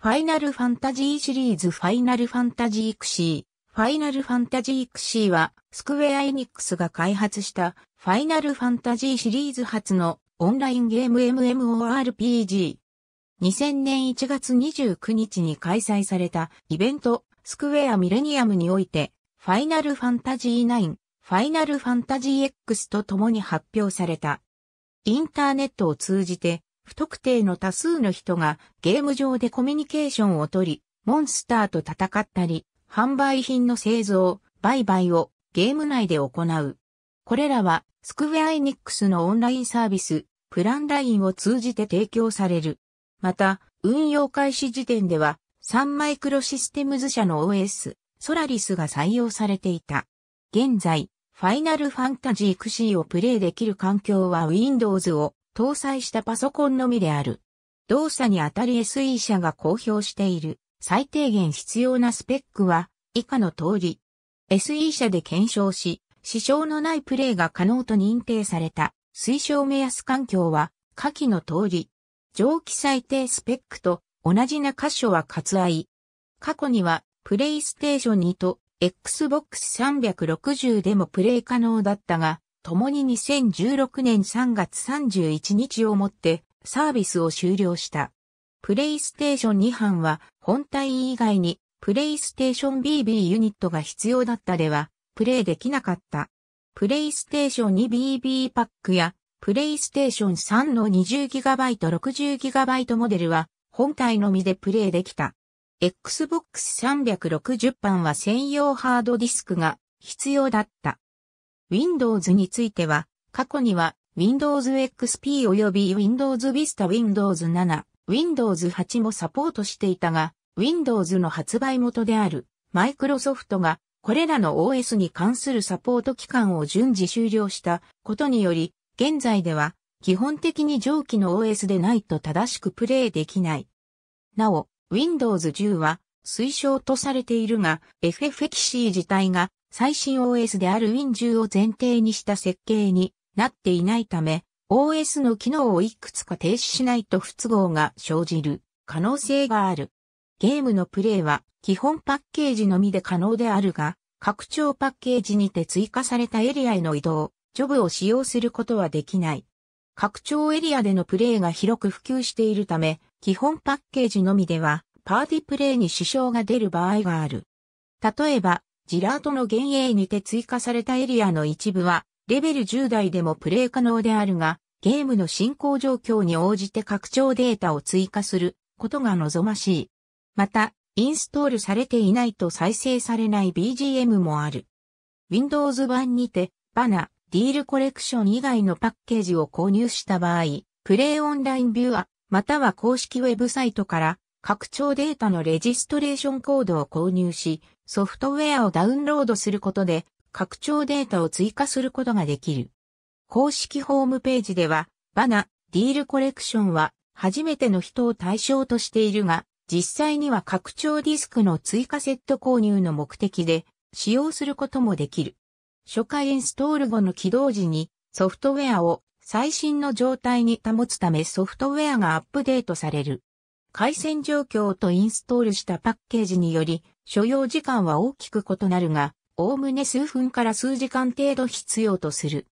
ファイナルファンタジーシリーズファイナルファンタジークシー。ファイナルファンタジークシーは、スクウェア・エニックスが開発したファイナルファンタジーシリーズ初のオンラインゲーム MMORPG。2000年1月29日に開催されたイベント、スクウェアミレニアムにおいて、ファイナルファンタジー9、ファイナルファンタジー X と共に発表された。インターネットを通じて、不特定の多数の人がゲーム上でコミュニケーションをとり、モンスターと戦ったり、販売品の製造、売買をゲーム内で行う。これらはスクウェアエニックスのオンラインサービス、プランラインを通じて提供される。また、運用開始時点では、サンマイクロシステムズ社の OS、ソラリスが採用されていた。現在、ファイナルファンタジーシーをプレイできる環境は Windows を搭載したパソコンのみである。動作にあたり SE 社が公表している最低限必要なスペックは以下の通り。SE 社で検証し、支障のないプレイが可能と認定された推奨目安環境は下記の通り。上記最低スペックと同じな箇所は割愛。過去にはプレイステーション2と Xbox 360でもプレイ可能だったが、共に2016年3月31日をもってサービスを終了した。プレイステーション2班は本体以外にプレイステーション BB ユニットが必要だったではプレイできなかった。プレイステーション 2BB パックやプレイステーション3の 20GB60GB モデルは本体のみでプレイできた。Xbox 360版は専用ハードディスクが必要だった。Windows については、過去には Windows XP 及び Windows Vista Windows 7、Windows 8もサポートしていたが、Windows の発売元である Microsoft がこれらの OS に関するサポート期間を順次終了したことにより、現在では基本的に上記の OS でないと正しくプレイできない。なお、Windows 10は推奨とされているが、FFXC 自体が最新 OS である Win10 を前提にした設計になっていないため、OS の機能をいくつか停止しないと不都合が生じる可能性がある。ゲームのプレイは基本パッケージのみで可能であるが、拡張パッケージにて追加されたエリアへの移動、ジョブを使用することはできない。拡張エリアでのプレイが広く普及しているため、基本パッケージのみではパーティープレイに支障が出る場合がある。例えば、ジラートの幻影にて追加されたエリアの一部は、レベル10台でもプレイ可能であるが、ゲームの進行状況に応じて拡張データを追加することが望ましい。また、インストールされていないと再生されない BGM もある。Windows 版にて、バナ、ディールコレクション以外のパッケージを購入した場合、プレイオンラインビューア、または公式ウェブサイトから拡張データのレジストレーションコードを購入し、ソフトウェアをダウンロードすることで、拡張データを追加することができる。公式ホームページでは、バナ、ディールコレクションは、初めての人を対象としているが、実際には拡張ディスクの追加セット購入の目的で、使用することもできる。初回インストール後の起動時に、ソフトウェアを最新の状態に保つためソフトウェアがアップデートされる。回線状況とインストールしたパッケージにより、所要時間は大きく異なるが、おおむね数分から数時間程度必要とする。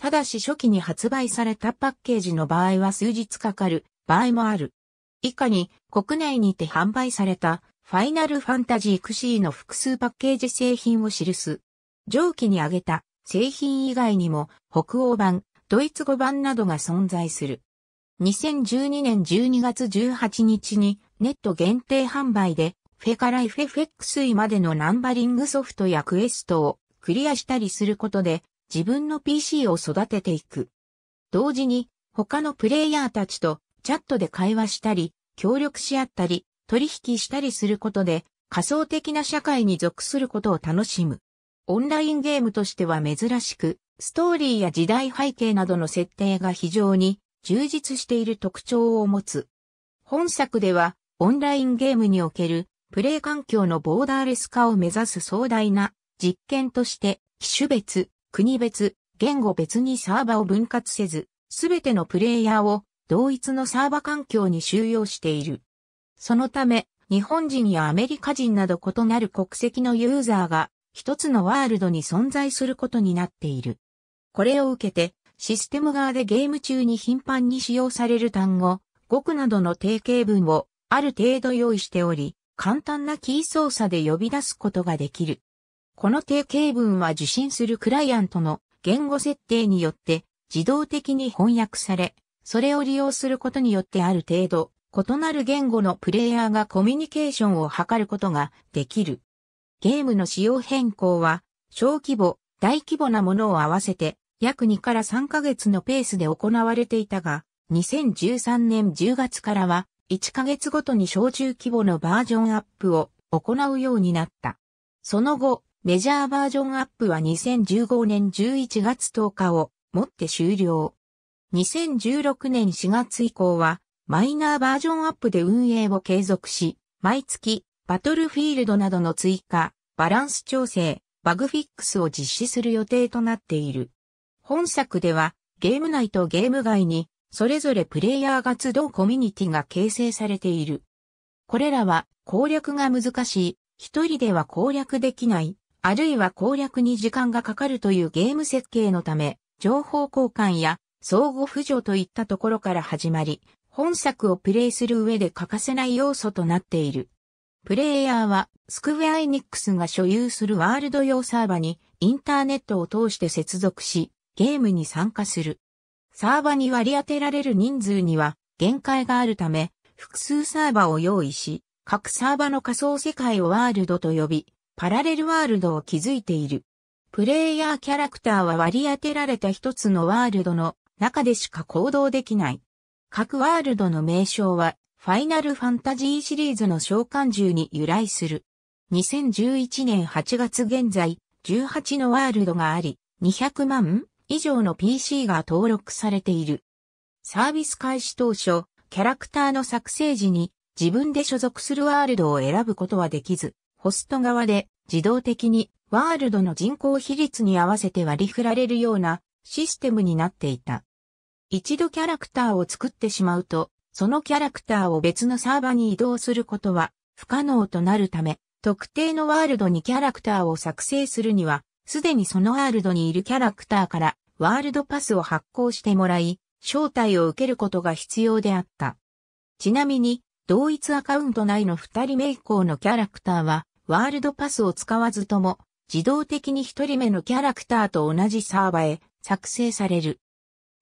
ただし初期に発売されたパッケージの場合は数日かかる場合もある。以下に国内にて販売されたファイナルファンタジークシーの複数パッケージ製品を記す。上記に挙げた製品以外にも北欧版、ドイツ語版などが存在する。2012年12月18日にネット限定販売でフェからフェフェックスイまでのナンバリングソフトやクエストをクリアしたりすることで自分の PC を育てていく。同時に他のプレイヤーたちとチャットで会話したり、協力し合ったり、取引したりすることで仮想的な社会に属することを楽しむ。オンラインゲームとしては珍しく、ストーリーや時代背景などの設定が非常に充実している特徴を持つ。本作では、オンラインゲームにおけるプレイ環境のボーダーレス化を目指す壮大な実験として、機種別、国別、言語別にサーバを分割せず、すべてのプレイヤーを同一のサーバ環境に収容している。そのため、日本人やアメリカ人など異なる国籍のユーザーが一つのワールドに存在することになっている。これを受けて、システム側でゲーム中に頻繁に使用される単語、語句などの定型文をある程度用意しており、簡単なキー操作で呼び出すことができる。この定型文は受信するクライアントの言語設定によって自動的に翻訳され、それを利用することによってある程度異なる言語のプレイヤーがコミュニケーションを図ることができる。ゲームの仕様変更は小規模、大規模なものを合わせて約2から3ヶ月のペースで行われていたが、2013年10月からは、1ヶ月ごとに小中規模のバージョンアップを行うようになった。その後、メジャーバージョンアップは2015年11月10日をもって終了。2016年4月以降は、マイナーバージョンアップで運営を継続し、毎月、バトルフィールドなどの追加、バランス調整、バグフィックスを実施する予定となっている。本作では、ゲーム内とゲーム外に、それぞれプレイヤーが集うコミュニティが形成されている。これらは攻略が難しい、一人では攻略できない、あるいは攻略に時間がかかるというゲーム設計のため、情報交換や相互扶助といったところから始まり、本作をプレイする上で欠かせない要素となっている。プレイヤーは、スクウェアエニックスが所有するワールド用サーバにインターネットを通して接続し、ゲームに参加する。サーバに割り当てられる人数には限界があるため、複数サーバを用意し、各サーバの仮想世界をワールドと呼び、パラレルワールドを築いている。プレイヤーキャラクターは割り当てられた一つのワールドの中でしか行動できない。各ワールドの名称は、ファイナルファンタジーシリーズの召喚獣に由来する。2011年8月現在、18のワールドがあり、200万以上の PC が登録されている。サービス開始当初、キャラクターの作成時に自分で所属するワールドを選ぶことはできず、ホスト側で自動的にワールドの人口比率に合わせて割り振られるようなシステムになっていた。一度キャラクターを作ってしまうと、そのキャラクターを別のサーバに移動することは不可能となるため、特定のワールドにキャラクターを作成するにはすでにそのワールドにいるキャラクターからワールドパスを発行してもらい、招待を受けることが必要であった。ちなみに、同一アカウント内の二人目以降のキャラクターは、ワールドパスを使わずとも、自動的に一人目のキャラクターと同じサーバへ作成される。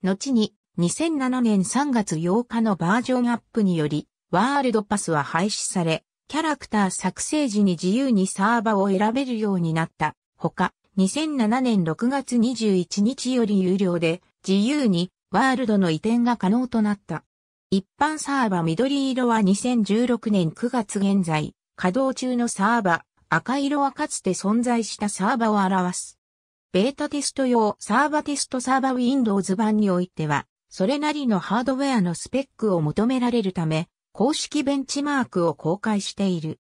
後に、2007年3月8日のバージョンアップにより、ワールドパスは廃止され、キャラクター作成時に自由にサーバを選べるようになった。ほか、2007年6月21日より有料で、自由にワールドの移転が可能となった。一般サーバ緑色は2016年9月現在、稼働中のサーバ、赤色はかつて存在したサーバを表す。ベータテスト用サーバテストサーバ Windows 版においては、それなりのハードウェアのスペックを求められるため、公式ベンチマークを公開している。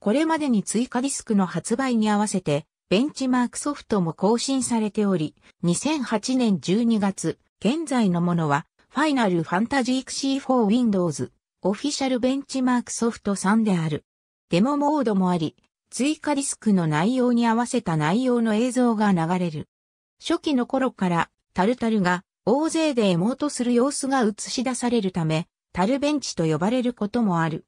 これまでに追加ディスクの発売に合わせて、ベンチマークソフトも更新されており、2008年12月、現在のものは、ファイナルファンタジー XC4 Windows、オフィシャルベンチマークソフト3である。デモモードもあり、追加ディスクの内容に合わせた内容の映像が流れる。初期の頃から、タルタルが大勢でエモートする様子が映し出されるため、タルベンチと呼ばれることもある。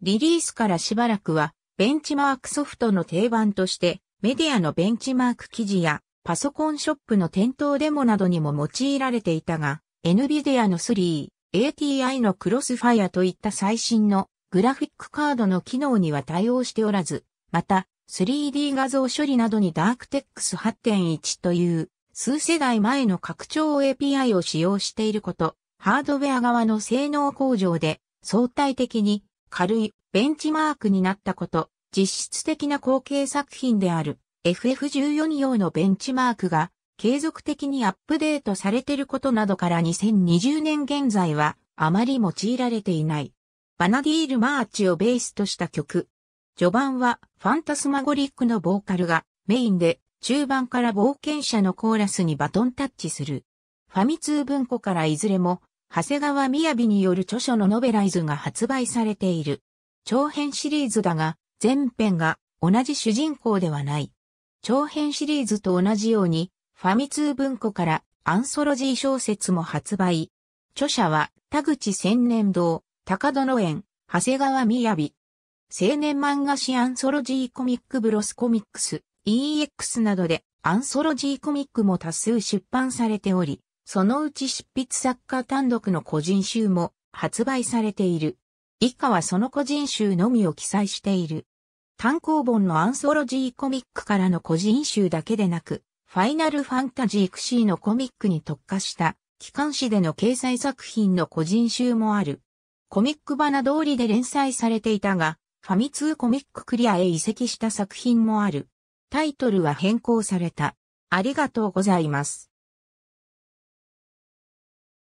リリースからしばらくは、ベンチマークソフトの定番として、メディアのベンチマーク記事や、パソコンショップの店頭デモなどにも用いられていたが、NVIDIA の3、ATI のクロスファイアといった最新のグラフィックカードの機能には対応しておらず、また 3D 画像処理などにダークテックス8.1という数世代前の拡張 API を使用していること、ハードウェア側の性能向上で相対的に軽いベンチマークになったこと、実質的な後継作品である FF14 用のベンチマークが継続的にアップデートされていることなどから2020年現在はあまり用いられていない。バナディール・マーチをベースとした曲。序盤はファンタスマゴリックのボーカルがメインで中盤から冒険者のコーラスにバトンタッチする。ファミ通文庫からいずれも長谷川雅による著書のノベライズが発売されている。長編シリーズだが、前編が同じ主人公ではない。長編シリーズと同じように、ファミ通文庫からアンソロジー小説も発売。著者は、田口千年堂、高殿園、長谷川みやび。青年漫画誌アンソロジーコミックブロスコミックス、EX などでアンソロジーコミックも多数出版されており、そのうち執筆作家単独の個人集も発売されている。以下はその個人集のみを記載している。単行本のアンソロジーコミックからの個人集だけでなく、ファイナルファンタジークシーのコミックに特化した機関誌での掲載作品の個人集もある。コミック花通りで連載されていたが、ファミ2コミッククリアへ移籍した作品もある。タイトルは変更された。ありがとうございます。